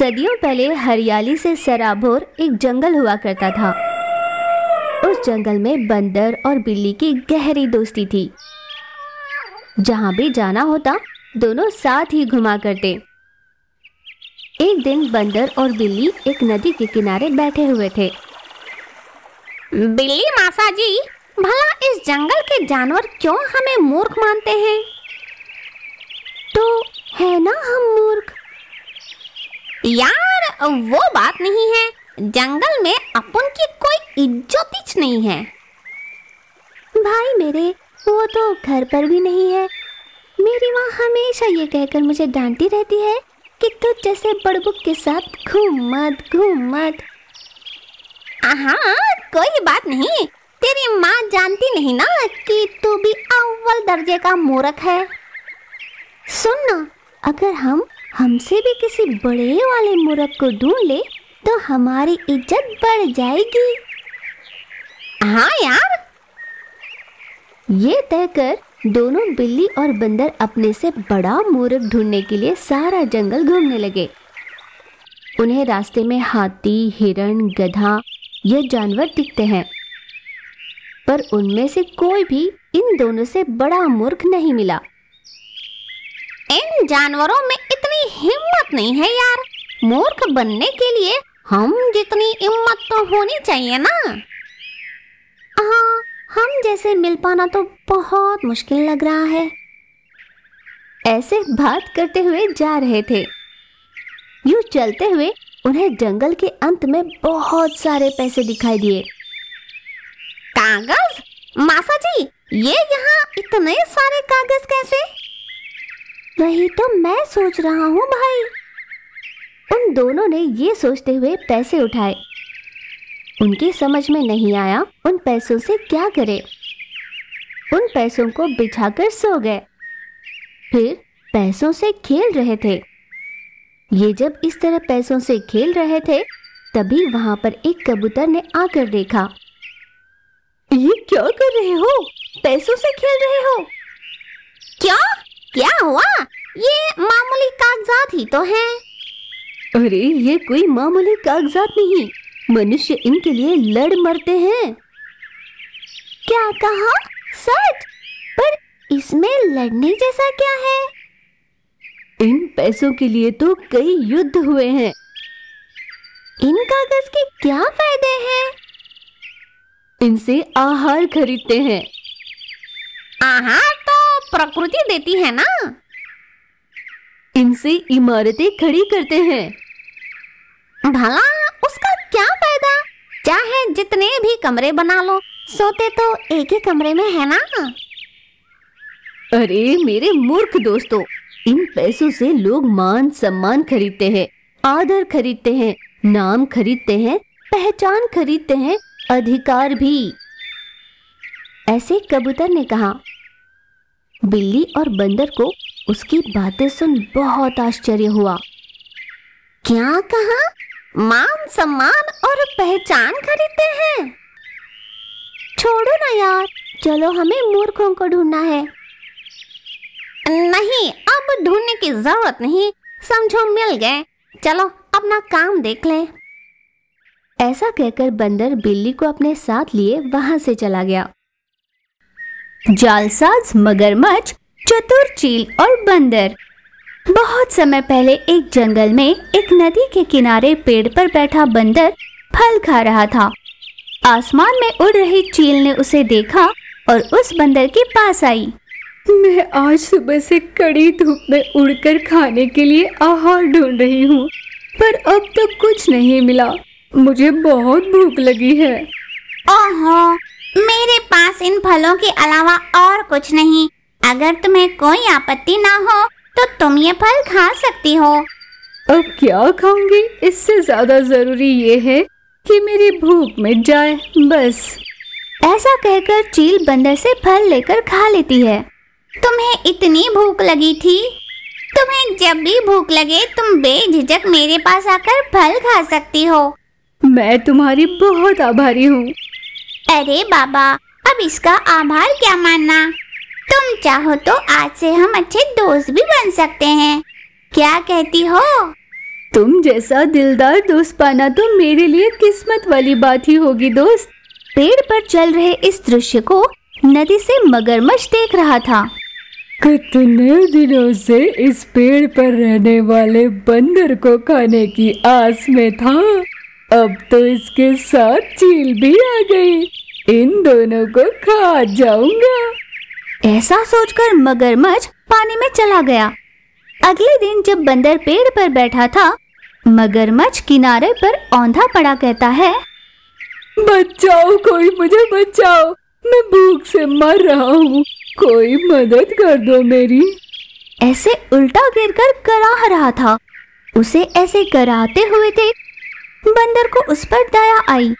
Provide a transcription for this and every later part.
सदियों पहले हरियाली से सराबोर एक जंगल हुआ करता था उस जंगल में बंदर और बिल्ली की गहरी दोस्ती थी जहां भी जाना होता दोनों साथ ही घुमा करते एक दिन बंदर और बिल्ली एक नदी के किनारे बैठे हुए थे बिल्ली मासा जी भला इस जंगल के जानवर क्यों हमें मूर्ख मानते हैं तो है ना हम मूर्ख यार वो बात नहीं है जंगल में अपन की कोई इज्जत नहीं है भाई मेरे वो तो घर पर भी नहीं है मेरी माँ हमेशा ये कहकर मुझे डांटती रहती है कि तू तो जैसे बड़बुक के साथ घूम मत घूम मत हाँ कोई बात नहीं तेरी माँ जानती नहीं ना कि तू भी अव्वल दर्जे का मूर्ख है सुन ना अगर हम हमसे भी किसी बड़े वाले मूर्ख को ढूंढ ले तो हमारी इज्जत बढ़ जाएगी हाँ यार ये तय कर दोनों बिल्ली और बंदर अपने से बड़ा मूर्ख ढूंढने के लिए सारा जंगल घूमने लगे उन्हें रास्ते में हाथी हिरण गधा ये जानवर दिखते हैं पर उनमें से कोई भी इन दोनों से बड़ा मूर्ख नहीं मिला इन जानवरों में हिम्मत नहीं है यार मूर्ख बनने के लिए हम जितनी हिम्मत तो होनी चाहिए ना हाँ हम जैसे मिल पाना तो बहुत मुश्किल लग रहा है ऐसे बात करते हुए जा रहे थे यूं चलते हुए उन्हें जंगल के अंत में बहुत सारे पैसे दिखाई दिए कागज मासा जी ये यहाँ इतने सारे कागज कैसे वही तो मैं सोच रहा हूँ भाई उन दोनों ने ये सोचते हुए पैसे उठाए उनकी समझ में नहीं आया उन पैसों से क्या करे उन पैसों को बिछाकर सो गए फिर पैसों से खेल रहे थे ये जब इस तरह पैसों से खेल रहे थे तभी वहां पर एक कबूतर ने आकर देखा ये क्या कर रहे हो पैसों से खेल रहे हो क्या क्या हुआ ये मामूली कागजात ही तो हैं। अरे ये कोई मामूली कागजात नहीं मनुष्य इनके लिए लड़ मरते हैं क्या कहा सच पर इसमें लड़ने जैसा क्या है इन पैसों के लिए तो कई युद्ध हुए हैं इन कागज के क्या फायदे हैं इनसे आहार खरीदते हैं आहार तो प्रकृति देती है ना इनसे इमारतें खड़ी करते हैं भला उसका क्या फायदा चाहे जितने भी कमरे बना लो सोते तो एक ही कमरे में है ना अरे मेरे मूर्ख दोस्तों इन पैसों से लोग मान सम्मान खरीदते हैं आदर खरीदते हैं नाम खरीदते हैं पहचान खरीदते हैं अधिकार भी ऐसे कबूतर ने कहा बिल्ली और बंदर को उसकी बातें सुन बहुत आश्चर्य हुआ क्या कहा मान सम्मान और पहचान खरीदते हैं छोड़ो ना यार चलो हमें मूर्खों को ढूंढना है नहीं अब ढूंढने की जरूरत नहीं समझो मिल गए चलो अपना काम देख लें ऐसा कहकर बंदर बिल्ली को अपने साथ लिए वहां से चला गया जालसाज मगरमच्छ चतुर चील और बंदर बहुत समय पहले एक जंगल में एक नदी के किनारे पेड़ पर बैठा बंदर फल खा रहा था आसमान में उड़ रही चील ने उसे देखा और उस बंदर के पास आई मैं आज सुबह से कड़ी धूप में उड़कर खाने के लिए आहार ढूंढ रही हूँ पर अब तक तो कुछ नहीं मिला मुझे बहुत भूख लगी है ओहो, मेरे पास इन फलों के अलावा और कुछ नहीं अगर तुम्हें कोई आपत्ति ना हो तो तुम ये फल खा सकती हो अब क्या खाऊंगी इससे ज्यादा जरूरी ये है कि मेरी भूख मिट जाए बस ऐसा कहकर चील बंदर से फल लेकर खा लेती है तुम्हें इतनी भूख लगी थी तुम्हें जब भी भूख लगे तुम बेझिझक मेरे पास आकर फल खा सकती हो मैं तुम्हारी बहुत आभारी हूँ अरे बाबा अब इसका आभार क्या मानना तुम चाहो तो आज से हम अच्छे दोस्त भी बन सकते हैं क्या कहती हो तुम जैसा दिलदार दोस्त पाना तो मेरे लिए किस्मत वाली बात ही होगी दोस्त पेड़ पर चल रहे इस दृश्य को नदी से मगरमच्छ देख रहा था कितने दिनों से इस पेड़ पर रहने वाले बंदर को खाने की आस में था अब तो इसके साथ चील भी आ गई इन दोनों को खा जाऊंगा ऐसा सोचकर मगरमच्छ पानी में चला गया अगले दिन जब बंदर पेड़ पर बैठा था मगरमच्छ किनारे पर औंधा पड़ा कहता है बचाओ कोई मुझे बचाओ मैं भूख से मर रहा हूँ कोई मदद कर दो मेरी ऐसे उल्टा गिर कर कराह रहा था उसे ऐसे कराहते हुए थे बंदर को उस पर दया आई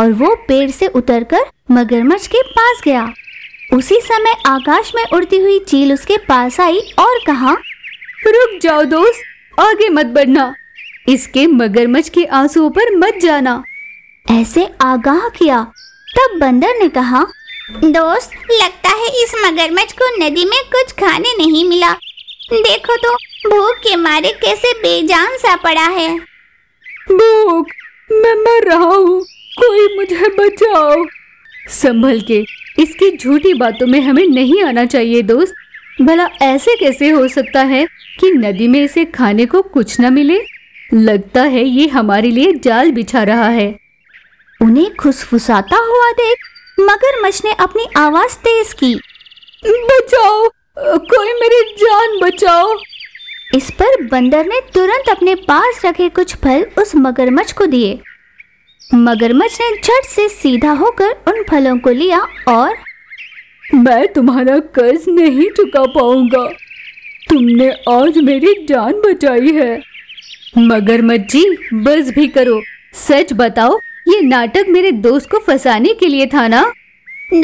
और वो पेड़ से उतरकर मगरमच्छ के पास गया उसी समय आकाश में उड़ती हुई चील उसके पास आई और कहा रुक जाओ दोस्त आगे मत बढ़ना इसके मगरमच्छ के आंसुओं पर मत जाना ऐसे आगाह किया तब बंदर ने कहा दोस्त लगता है इस मगरमच्छ को नदी में कुछ खाने नहीं मिला देखो तो भूख के मारे कैसे बेजान सा पड़ा है भूख मैं मर रहा हूँ कोई मुझे बचाओ संभल के इसकी झूठी बातों में हमें नहीं आना चाहिए दोस्त भला ऐसे कैसे हो सकता है कि नदी में इसे खाने को कुछ न मिले लगता है ये हमारे लिए जाल बिछा रहा है उन्हें खुसफुसाता हुआ देख मगरमच्छ ने अपनी आवाज तेज की बचाओ कोई मेरी जान बचाओ इस पर बंदर ने तुरंत अपने पास रखे कुछ फल उस मगरमच्छ को दिए मगरमच्छ ने झट से सीधा होकर उन फलों को लिया और मैं तुम्हारा कर्ज नहीं चुका पाऊंगा तुमने आज मेरी जान बचाई है मगरमच्छ जी बस भी करो सच बताओ ये नाटक मेरे दोस्त को फंसाने के लिए था ना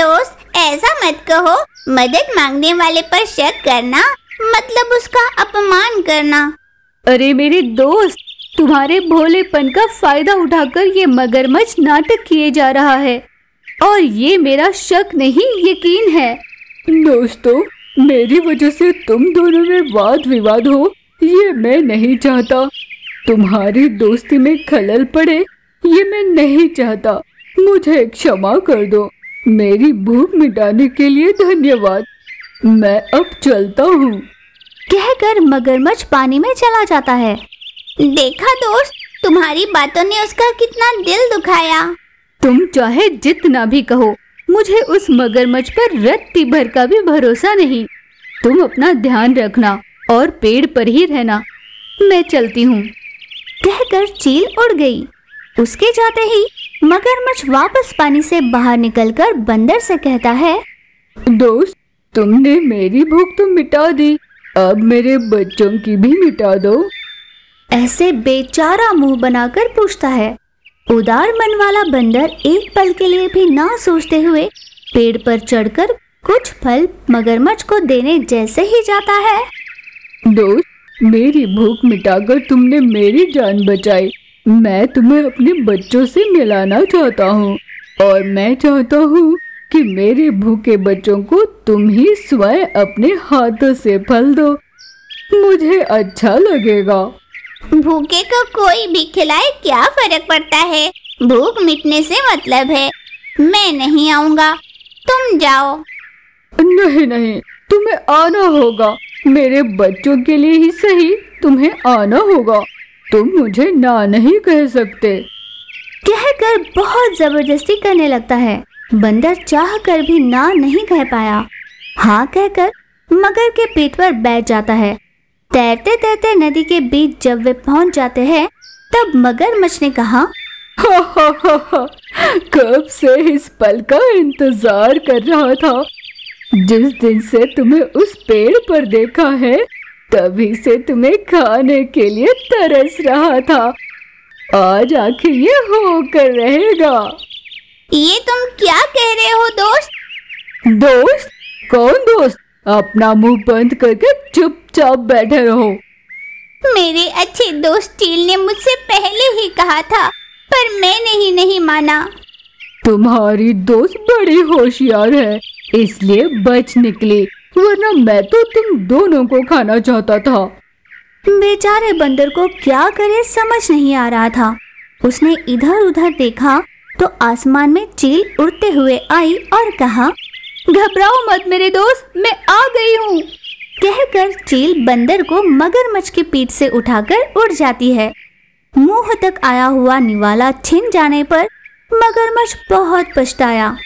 दोस्त ऐसा मत कहो मदद मांगने वाले पर शक करना मतलब उसका अपमान करना अरे मेरे दोस्त तुम्हारे भोलेपन का फायदा उठाकर ये मगरमच्छ नाटक किए जा रहा है और ये मेरा शक नहीं यकीन है दोस्तों मेरी वजह से तुम दोनों में वाद विवाद हो ये मैं नहीं चाहता तुम्हारी दोस्ती में खलल पड़े ये मैं नहीं चाहता मुझे क्षमा कर दो मेरी भूख मिटाने के लिए धन्यवाद मैं अब चलता हूँ कहकर मगरमच्छ पानी में चला जाता है देखा दोस्त तुम्हारी बातों ने उसका कितना दिल दुखाया तुम चाहे जितना भी कहो मुझे उस मगरमच्छ पर रत्ती भर का भी भरोसा नहीं तुम अपना ध्यान रखना और पेड़ पर ही रहना मैं चलती हूँ कहकर चील उड़ गई उसके जाते ही मगरमच्छ वापस पानी से बाहर निकलकर बंदर से कहता है दोस्त तुमने मेरी भूख तो मिटा दी अब मेरे बच्चों की भी मिटा दो ऐसे बेचारा मुंह बनाकर पूछता है उदार मन वाला बंदर एक पल के लिए भी ना सोचते हुए पेड़ पर चढ़कर कुछ फल मगरमच्छ को देने जैसे ही जाता है दोस्त मेरी भूख मिटाकर तुमने मेरी जान बचाई मैं तुम्हें अपने बच्चों से मिलाना चाहता हूँ और मैं चाहता हूँ कि मेरे भूखे बच्चों को तुम ही स्वयं अपने हाथों से फल दो मुझे अच्छा लगेगा भूखे को कोई भी खिलाए क्या फर्क पड़ता है भूख मिटने से मतलब है मैं नहीं आऊँगा तुम जाओ नहीं नहीं तुम्हें आना होगा मेरे बच्चों के लिए ही सही तुम्हें आना होगा तुम मुझे ना नहीं कह सकते कह कर बहुत जबरदस्ती करने लगता है बंदर चाह कर भी ना नहीं कह पाया हाँ कहकर मगर के पेट पर बैठ जाता है तैरते तैरते नदी के बीच जब वे पहुंच जाते हैं तब मगरमच्छ ने कहा कब से इस पल का इंतजार कर रहा था जिस दिन से तुम्हें उस पेड़ पर देखा है तभी से तुम्हें खाने के लिए तरस रहा था आज आखिर ये हो कर रहेगा ये तुम क्या कह रहे हो दोस्त दोस्त कौन दोस्त अपना मुंह बंद करके चुपचाप बैठे रहो मेरे अच्छे दोस्त चील ने मुझसे पहले ही कहा था पर मैंने ही नहीं माना तुम्हारी दोस्त बड़ी होशियार है इसलिए बच निकली वरना मैं तो तुम दोनों को खाना चाहता था बेचारे बंदर को क्या करे समझ नहीं आ रहा था उसने इधर उधर देखा तो आसमान में चील उड़ते हुए आई और कहा घबराओ मत मेरे दोस्त मैं आ गई हूँ कहकर चील बंदर को मगरमच्छ की पीठ से उठाकर उड़ जाती है मुंह तक आया हुआ निवाला छिन जाने पर मगरमच्छ बहुत पछताया